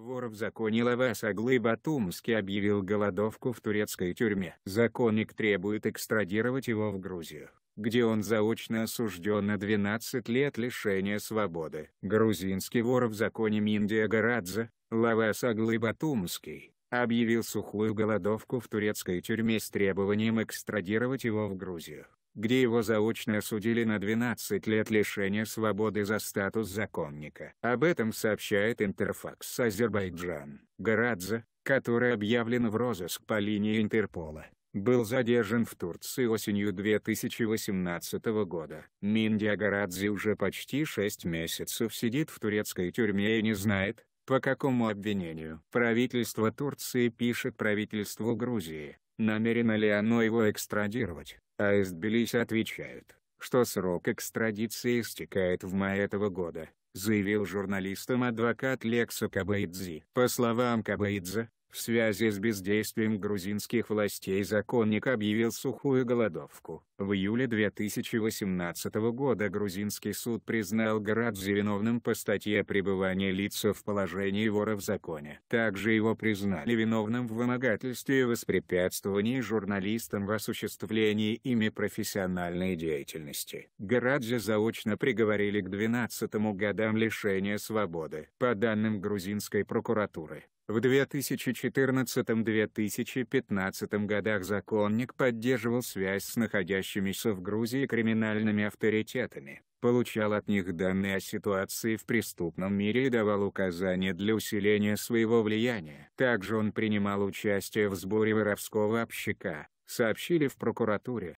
Вор в законе Лавас Аглы Батумский объявил голодовку в турецкой тюрьме. Законник требует экстрадировать его в Грузию, где он заочно осужден на 12 лет лишения свободы. Грузинский вор в законе Миндия Гарадзе, Лавас Аглы Батумский, объявил сухую голодовку в турецкой тюрьме с требованием экстрадировать его в Грузию где его заочно осудили на 12 лет лишения свободы за статус законника. Об этом сообщает Интерфакс Азербайджан. Гарадзе, который объявлен в розыск по линии Интерпола, был задержан в Турции осенью 2018 года. Миндия Гарадзе уже почти 6 месяцев сидит в турецкой тюрьме и не знает, по какому обвинению? Правительство Турции пишет правительству Грузии, намерено ли оно его экстрадировать, а из Тбилиси отвечают, что срок экстрадиции истекает в мае этого года, заявил журналистам адвокат Лекса Кабаидзи. По словам Кабаидзе, в связи с бездействием грузинских властей законник объявил сухую голодовку. В июле 2018 года грузинский суд признал Градзе виновным по статье пребывания лица в положении вора в законе». Также его признали виновным в вымогательстве и воспрепятствовании журналистам в осуществлении ими профессиональной деятельности. Градзе заочно приговорили к 12 годам лишения свободы. По данным грузинской прокуратуры, в 2004 2014-2015 годах законник поддерживал связь с находящимися в Грузии криминальными авторитетами, получал от них данные о ситуации в преступном мире и давал указания для усиления своего влияния. Также он принимал участие в сборе воровского общака, сообщили в прокуратуре.